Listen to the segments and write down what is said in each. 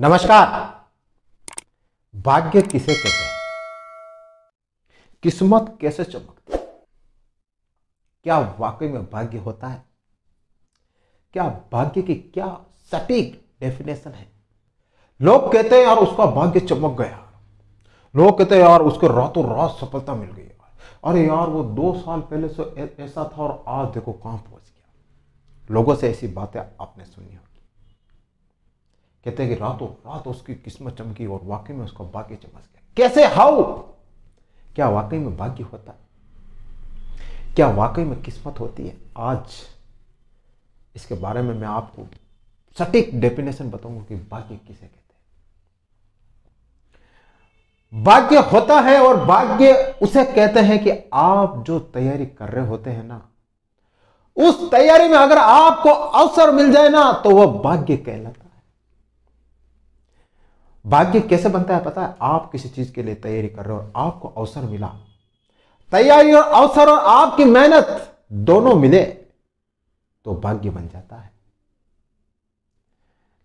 नमस्कार भाग्य किसे कहते हैं किस्मत कैसे चमकती क्या वाकई में भाग्य होता है क्या भाग्य की क्या सटीक डेफिनेशन है लोग कहते हैं यार उसका भाग्य चमक गया लोग कहते हैं यार उसको रातों रात सफलता मिल गई अरे यार वो दो साल पहले से ऐसा था और आज देखो कहां पहुंच गया लोगों से ऐसी बातें आपने सुनी होगी कहते हैं कि रातों रात उसकी किस्मत चमकी और वाकई में उसका भाग्य चमक गया कैसे हाउ क्या वाकई में भाग्य होता है क्या वाकई में किस्मत होती है आज इसके बारे में मैं आपको सटीक डेफिनेशन बताऊंगा कि भाग्य किसे कहते हैं भाग्य होता है और भाग्य उसे कहते हैं कि आप जो तैयारी कर रहे होते हैं ना उस तैयारी में अगर आपको अवसर मिल जाए ना तो वह भाग्य कहलाता भाग्य कैसे बनता है पता है आप किसी चीज के लिए तैयारी कर रहे हो और आपको अवसर मिला तैयारी और अवसर और आपकी मेहनत दोनों मिले तो भाग्य बन जाता है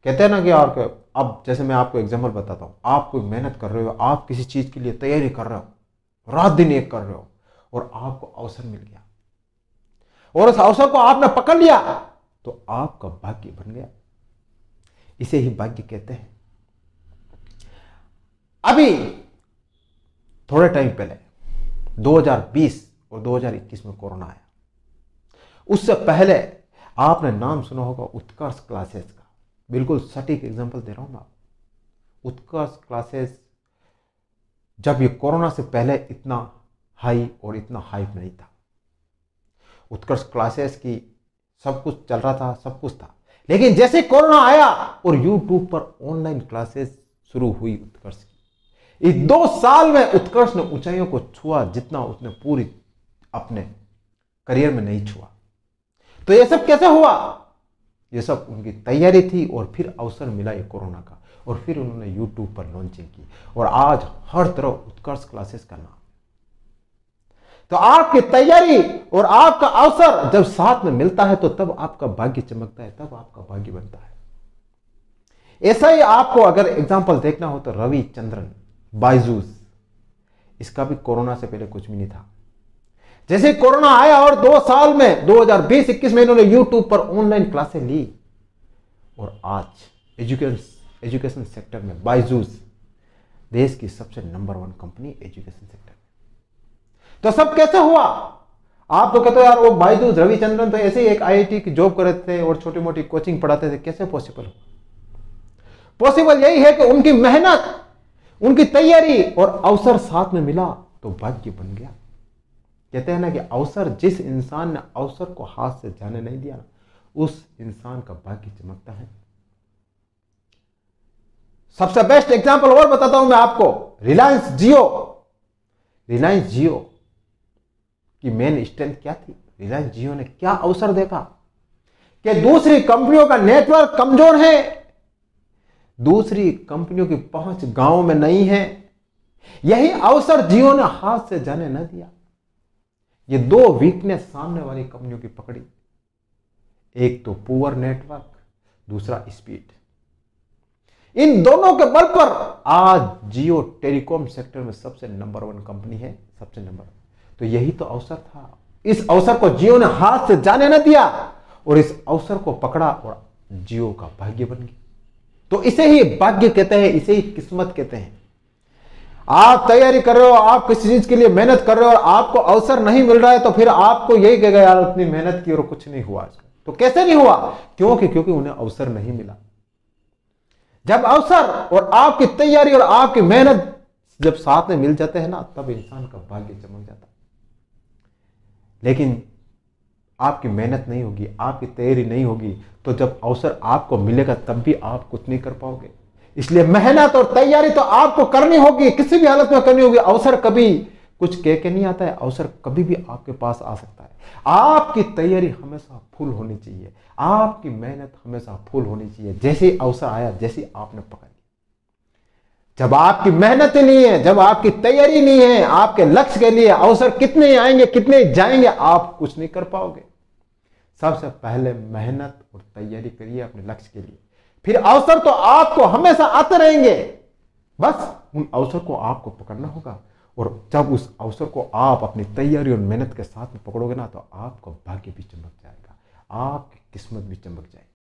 कहते हैं ना कि और अब जैसे मैं आपको एग्जाम्पल बताता हूं आप कोई मेहनत कर रहे हो आप किसी चीज के लिए तैयारी कर रहे हो रात दिन एक कर रहे हो और आपको अवसर मिल गया और उस अवसर को आपने पकड़ लिया तो आपका भाग्य बन गया इसे ही भाग्य कहते हैं अभी थोड़े टाइम पहले 2020 और 2021 में कोरोना आया उससे पहले आपने नाम सुना होगा उत्कर्ष क्लासेस का बिल्कुल सटीक एग्जांपल दे रहा हूं मैं उत्कर्ष क्लासेस जब ये कोरोना से पहले इतना हाई और इतना हाइप नहीं था उत्कर्ष क्लासेस की सब कुछ चल रहा था सब कुछ था लेकिन जैसे कोरोना आया और यूट्यूब पर ऑनलाइन क्लासेस शुरू हुई उत्कर्ष इस दो साल में उत्कर्ष ने ऊंचाइयों को छुआ जितना उसने पूरी अपने करियर में नहीं छुआ तो ये सब कैसे हुआ ये सब उनकी तैयारी थी और फिर अवसर मिला ये कोरोना का और फिर उन्होंने यूट्यूब पर लॉन्चिंग की और आज हर तरफ उत्कर्ष क्लासेस का नाम तो आपकी तैयारी और आपका अवसर जब साथ में मिलता है तो तब आपका भाग्य चमकता है तब आपका भाग्य बनता है ऐसा ही आपको अगर एग्जाम्पल देखना हो तो रविचंद्रन बाइजूस इसका भी कोरोना से पहले कुछ भी नहीं था जैसे कोरोना आया और दो साल में 2020-21 में इन्होंने यूट्यूब पर ऑनलाइन क्लासें ली और आज एजुकेशन एजुकेशन सेक्टर में बाइजूस देश की सबसे number one company education sector में तो सब कैसे हुआ आप तो कहते हो यार वो बाइजूस रविचंद्रन तो ऐसे ही एक आईआईटी की जॉब करते थे और छोटी मोटी कोचिंग पढ़ाते थे कैसे पॉसिबल हुआ पॉसिबल यही है कि उनकी मेहनत उनकी तैयारी और अवसर साथ में मिला तो भाग्य बन गया कहते हैं ना कि अवसर जिस इंसान ने अवसर को हाथ से जाने नहीं दिया उस इंसान का भाग्य चमकता है सबसे बेस्ट एग्जाम्पल और बताता हूं मैं आपको रिलायंस जियो रिलायंस जियो की मेन स्ट्रेंथ क्या थी रिलायंस जियो ने क्या अवसर देखा कि दूसरी कंपनियों का नेटवर्क कमजोर है दूसरी कंपनियों की पहुंच गांव में नहीं है यही अवसर जियो ने हाथ से जाने न दिया ये दो वीकनेस सामने वाली कंपनियों की पकड़ी एक तो पुअर नेटवर्क दूसरा स्पीड इन दोनों के बल पर आज जियो टेलीकॉम सेक्टर में सबसे नंबर वन कंपनी है सबसे नंबर तो यही तो अवसर था इस अवसर को जियो ने हाथ से जाने न दिया और इस अवसर को पकड़ा और जियो का भाग्य बन गया तो इसे ही भाग्य कहते हैं इसे ही किस्मत कहते हैं आप तैयारी कर रहे हो आप किसी चीज के लिए मेहनत कर रहे हो और आपको अवसर नहीं मिल रहा है तो फिर आपको यही कहेगा यार अपनी मेहनत की और कुछ नहीं हुआ तो कैसे नहीं हुआ क्योंकि क्योंकि उन्हें अवसर नहीं मिला जब अवसर और आपकी तैयारी और आपकी मेहनत जब साथ में मिल जाते हैं ना तब इंसान का भाग्य चमक जाता लेकिन आपकी मेहनत नहीं होगी आपकी तैयारी नहीं होगी तो जब अवसर आपको मिलेगा तब भी आप कुछ नहीं कर पाओगे इसलिए मेहनत और तैयारी तो आपको करनी होगी किसी भी हालत में करनी होगी अवसर कभी कुछ कह के नहीं आता है अवसर कभी भी आपके पास आ सकता है आपकी तैयारी हमेशा फुल होनी चाहिए आपकी मेहनत हमेशा फुल होनी चाहिए जैसे अवसर आया जैसे आपने पकड़ लिया जब आपकी मेहनत नहीं है जब आपकी तैयारी नहीं है आपके लक्ष्य के लिए अवसर कितने आएंगे कितने जाएंगे आप कुछ नहीं कर पाओगे सबसे पहले मेहनत और तैयारी करिए अपने लक्ष्य के लिए फिर अवसर तो आपको हमेशा आते रहेंगे बस उन अवसर को आपको पकड़ना होगा और जब उस अवसर को आप अपनी तैयारी और मेहनत के साथ में पकड़ोगे ना तो आपका भाग्य भी चमक जाएगा आपकी किस्मत भी चमक जाएगी